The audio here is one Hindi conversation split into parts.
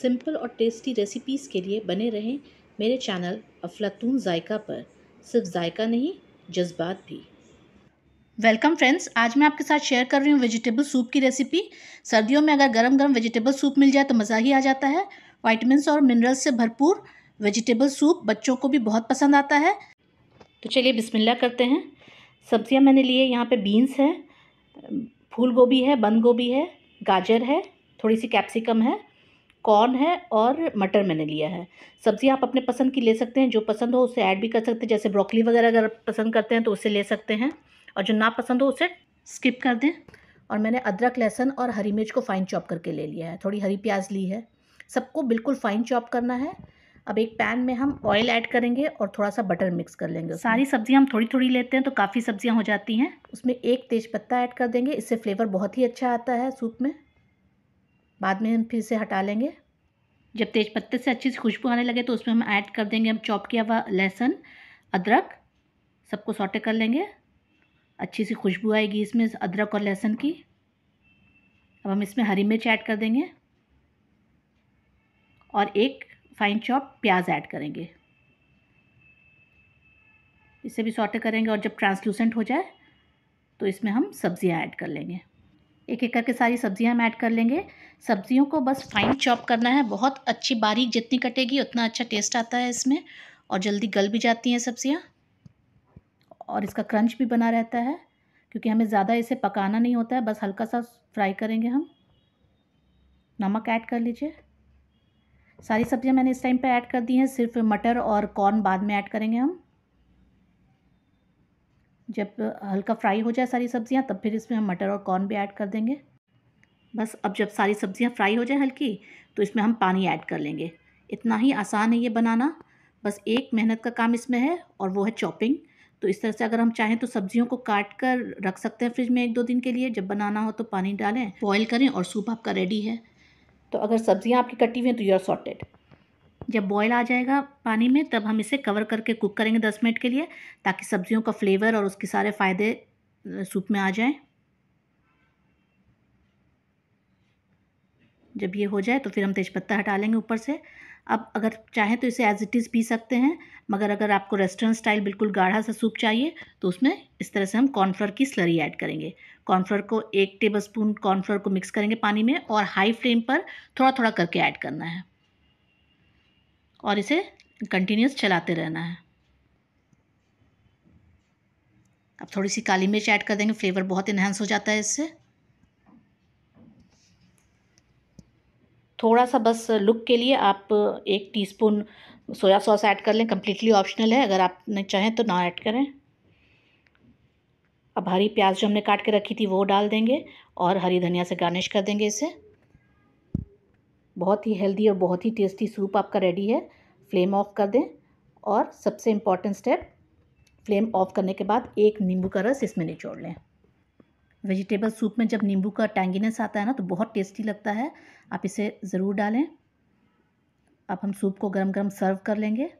सिंपल और टेस्टी रेसिपीज़ के लिए बने रहें मेरे चैनल अफलातून जायका पर सिर्फ जायका नहीं जज्बात भी वेलकम फ्रेंड्स आज मैं आपके साथ शेयर कर रही हूँ वेजिटेबल सूप की रेसिपी सर्दियों में अगर गरम गरम वेजिटेबल सूप मिल जाए तो मज़ा ही आ जाता है वाइटमिन और मिनरल्स से भरपूर वेजिटेबल सूप बच्चों को भी बहुत पसंद आता है तो चलिए बिस्मिल्लाह करते हैं सब्ज़ियाँ मैंने लिए यहाँ पर बीन्स है फूल गोभी है बंद गोभी है गाजर है थोड़ी सी कैप्सिकम है कॉर्न है और मटर मैंने लिया है सब्ज़ी आप अपने पसंद की ले सकते हैं जो पसंद हो उसे ऐड भी कर सकते हैं जैसे ब्रोकली वगैरह अगर पसंद करते हैं तो उसे ले सकते हैं और जो ना पसंद हो उसे स्किप कर दें और मैंने अदरक लहसन और हरी मिर्च को फाइन चॉप करके ले लिया है थोड़ी हरी प्याज ली है सबको बिल्कुल फाइन चॉप करना है अब एक पैन में हम ऑयल ऐड करेंगे और थोड़ा सा बटर मिक्स कर लेंगे सारी सब्ज़ियाँ हम थोड़ी थोड़ी लेते हैं तो काफ़ी सब्ज़ियाँ हो जाती हैं उसमें एक तेज़पत्ता ऐड कर देंगे इससे फ्लेवर बहुत ही अच्छा आता है सूप में बाद में हम फिर से हटा लेंगे जब तेज़ पत्ते से अच्छी सी खुशबू आने लगे तो उसमें हम ऐड कर देंगे हम चॉप किया हुआ लहसुन अदरक सबको सॉटे कर लेंगे अच्छी सी खुशबू आएगी इसमें अदरक और लहसुन की अब हम इसमें हरी मिर्च ऐड कर देंगे और एक फाइन चॉप प्याज ऐड करेंगे इसे भी सॉटे करेंगे और जब ट्रांसलूसेंट हो जाए तो इसमें हम सब्ज़ियाँ ऐड कर लेंगे एक एक करके सारी सब्ज़ियाँ हम ऐड कर लेंगे सब्जियों को बस फाइन चॉप करना है बहुत अच्छी बारीक जितनी कटेगी उतना अच्छा टेस्ट आता है इसमें और जल्दी गल भी जाती हैं सब्जियाँ और इसका क्रंच भी बना रहता है क्योंकि हमें ज़्यादा इसे पकाना नहीं होता है बस हल्का सा फ्राई करेंगे हम नमक ऐड कर लीजिए सारी सब्ज़ियाँ मैंने इस टाइम पे ऐड कर दी हैं सिर्फ मटर और कॉर्न बाद में ऐड करेंगे हम जब हल्का फ्राई हो जाए सारी सब्ज़ियाँ तब फिर इसमें हम मटर और कॉर्न भी ऐड कर देंगे बस अब जब सारी सब्ज़ियाँ फ्राई हो जाए हल्की तो इसमें हम पानी ऐड कर लेंगे इतना ही आसान है ये बनाना बस एक मेहनत का काम इसमें है और वो है चॉपिंग तो इस तरह से अगर हम चाहें तो सब्जियों को काट कर रख सकते हैं फ्रिज में एक दो दिन के लिए जब बनाना हो तो पानी डालें बॉयल करें और सूप आपका रेडी है तो अगर सब्जियां आपकी कटी हुई हैं तो यू आर सॉर्टेड जब बॉयल आ जाएगा पानी में तब हम इसे कवर करके कुक करेंगे दस मिनट के लिए ताकि सब्जियों का फ्लेवर और उसके सारे फ़ायदे सूप में आ जाएँ जब ये हो जाए तो फिर हम तेज़पत्ता हटा लेंगे ऊपर से अब अगर चाहें तो इसे एज़ इट इज़ पी सकते हैं मगर अगर आपको रेस्टोरेंट स्टाइल बिल्कुल गाढ़ा सा सूप चाहिए तो उसमें इस तरह से हम कॉर्नफ्लोर की स्लरी ऐड करेंगे कॉर्नफ्लोर को एक टेबल स्पून कॉर्नफ्लोर को मिक्स करेंगे पानी में और हाई फ्लेम पर थोड़ा थोड़ा करके ऐड करना है और इसे कंटिन्यूस चलाते रहना है अब थोड़ी सी काली मिर्च ऐड कर देंगे फ्लेवर बहुत इन्हेंस हो जाता है इससे थोड़ा सा बस लुक के लिए आप एक टीस्पून सोया सॉस ऐड कर लें कम्प्लीटली ऑप्शनल है अगर नहीं चाहें तो ना ऐड करें अब हरी प्याज जो हमने काट के रखी थी वो डाल देंगे और हरी धनिया से गार्निश कर देंगे इसे बहुत ही हेल्दी और बहुत ही टेस्टी सूप आपका रेडी है फ्लेम ऑफ कर दें और सबसे इम्पॉर्टेंट स्टेप फ्लेम ऑफ करने के बाद एक नींबू का रस इसमें निचोड़ लें वेजिटेबल सूप में जब नींबू का टैंगीनेस आता है ना तो बहुत टेस्टी लगता है आप इसे ज़रूर डालें अब हम सूप को गरम गरम सर्व कर लेंगे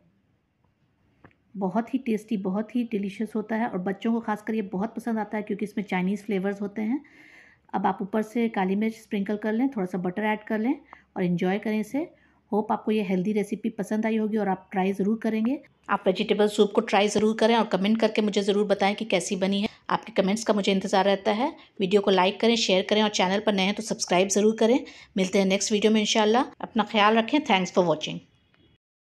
बहुत ही टेस्टी बहुत ही डिलीशियस होता है और बच्चों को खासकर ये बहुत पसंद आता है क्योंकि इसमें चाइनीज़ फ्लेवर्स होते हैं अब आप ऊपर से काली मिर्च स्प्रिंकल कर लें थोड़ा सा बटर ऐड कर लें और इन्जॉय करें इसे होप आपको ये हेल्दी रेसिपी पसंद आई होगी और आप ट्राई ज़रूर करेंगे आप वेजिटेबल सूप को ट्राई ज़रूर करें और कमेंट करके मुझे ज़रूर बताएं कि कैसी बनी है आपके कमेंट्स का मुझे इंतज़ार रहता है वीडियो को लाइक करें शेयर करें और चैनल पर नए हैं तो सब्सक्राइब ज़रूर करें मिलते हैं नेक्स्ट वीडियो में इंशाल्लाह अपना ख्याल रखें थैंक्स फॉर वॉचिंग